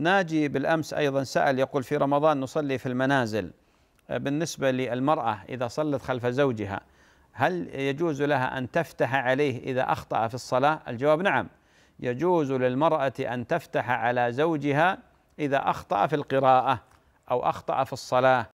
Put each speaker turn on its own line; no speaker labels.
ناجي بالأمس أيضا سأل يقول في رمضان نصلي في المنازل آه، بالنسبة للمرأة إذا صلت خلف زوجها هل يجوز لها أن تفتح عليه إذا أخطأ في الصلاة الجواب نعم يجوز للمرأة أن تفتح على زوجها إذا أخطأ في القراءة أو أخطأ في الصلاة